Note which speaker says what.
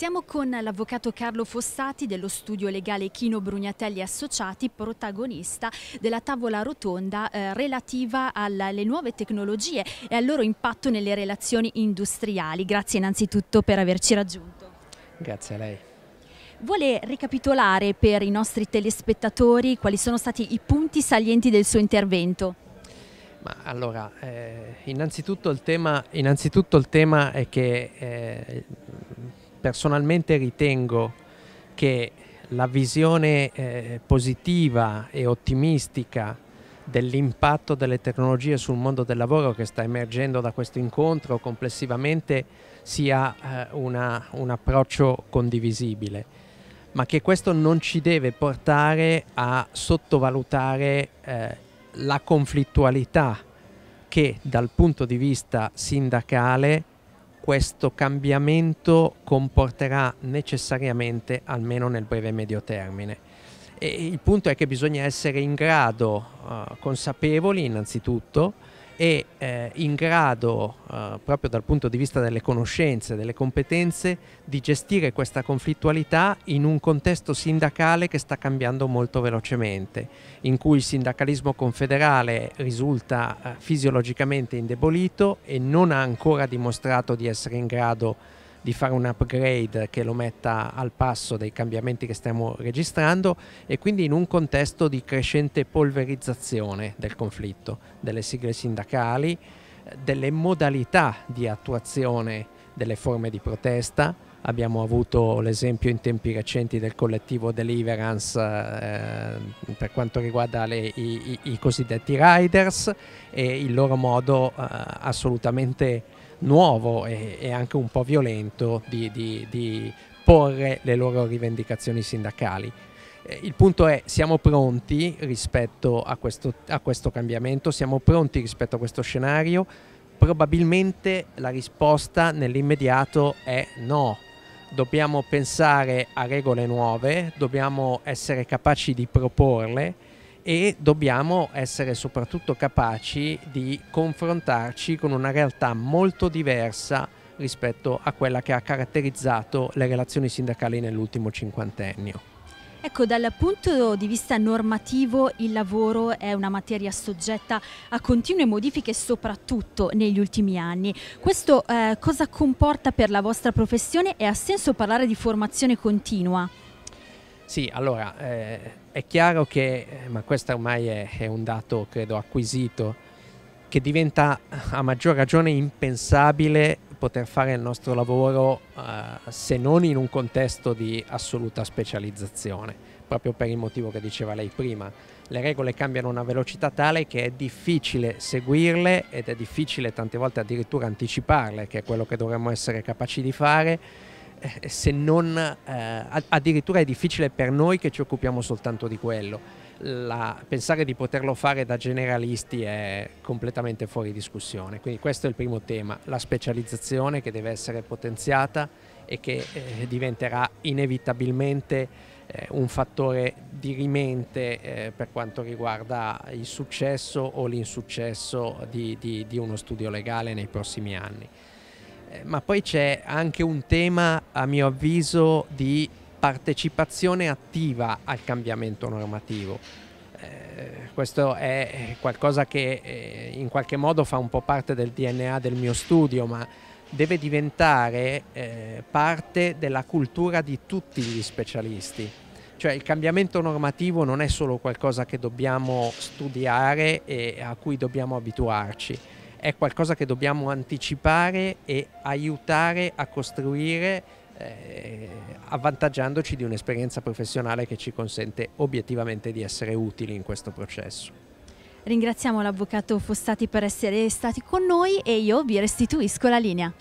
Speaker 1: Siamo con l'avvocato Carlo Fossati dello studio legale Chino Brugnatelli Associati, protagonista della tavola rotonda eh, relativa alle nuove tecnologie e al loro impatto nelle relazioni industriali. Grazie innanzitutto per averci raggiunto. Grazie a lei. Vuole ricapitolare per i nostri telespettatori quali sono stati i punti salienti del suo intervento?
Speaker 2: Ma allora, eh, innanzitutto, il tema, innanzitutto, il tema, è che eh, personalmente ritengo che la visione eh, positiva e ottimistica dell'impatto delle tecnologie sul mondo del lavoro che sta emergendo da questo incontro complessivamente sia eh, una, un approccio condivisibile ma che questo non ci deve portare a sottovalutare eh, la conflittualità che dal punto di vista sindacale questo cambiamento comporterà necessariamente almeno nel breve medio termine. E il punto è che bisogna essere in grado, uh, consapevoli innanzitutto, è eh, in grado, eh, proprio dal punto di vista delle conoscenze, delle competenze, di gestire questa conflittualità in un contesto sindacale che sta cambiando molto velocemente, in cui il sindacalismo confederale risulta eh, fisiologicamente indebolito e non ha ancora dimostrato di essere in grado di fare un upgrade che lo metta al passo dei cambiamenti che stiamo registrando e quindi in un contesto di crescente polverizzazione del conflitto, delle sigle sindacali, eh, delle modalità di attuazione delle forme di protesta, Abbiamo avuto l'esempio in tempi recenti del collettivo Deliverance eh, per quanto riguarda le, i, i, cosiddetti riders e il loro modo eh, assolutamente nuovo e, e, anche un po' violento di, di, di porre le loro rivendicazioni sindacali. Eh, il punto è, siamo pronti rispetto a questo, a questo cambiamento, siamo pronti rispetto a questo scenario? Probabilmente la risposta nell'immediato è no, dobbiamo pensare a regole nuove, dobbiamo essere capaci di proporle e dobbiamo essere soprattutto capaci di confrontarci con una realtà molto diversa rispetto a quella che ha caratterizzato le relazioni sindacali nell'ultimo cinquantennio.
Speaker 1: Ecco, dal punto di vista normativo il lavoro è una materia soggetta a continue modifiche soprattutto negli ultimi anni. Questo eh, cosa comporta per la vostra professione e ha senso parlare di formazione continua?
Speaker 2: Sì, allora eh, è chiaro che, eh, ma questo ormai è, è un dato credo acquisito, che diventa a maggior ragione impensabile poter fare il nostro lavoro eh, se non in un contesto di assoluta specializzazione, proprio per il motivo che diceva lei prima. Le regole cambiano a una velocità tale che è difficile seguirle ed è difficile tante volte addirittura anticiparle, che è quello che dovremmo essere capaci di fare, eh, se non eh, addirittura è difficile per noi che ci occupiamo soltanto di quello la, pensare di poterlo fare da generalisti è completamente fuori discussione. Quindi questo è il primo tema, la specializzazione che deve essere potenziata e che eh, diventerà inevitabilmente eh, un fattore dirimente eh, per quanto riguarda il successo o l'insuccesso di, di, di uno studio legale nei prossimi anni eh, ma poi c'è anche un tema, a mio avviso, di partecipazione attiva al cambiamento normativo. Eh, questo è qualcosa che eh, in qualche modo fa un po' parte del DNA del mio studio, ma deve diventare eh, parte della cultura di tutti gli specialisti. Cioè il cambiamento normativo non è solo qualcosa che dobbiamo studiare e a cui dobbiamo abituarci, è qualcosa che dobbiamo anticipare e aiutare a costruire eh, avvantaggiandoci di un'esperienza professionale che ci consente obiettivamente di essere utili in questo processo.
Speaker 1: Ringraziamo l'avvocato Fossati per essere stati con noi e io vi restituisco la linea.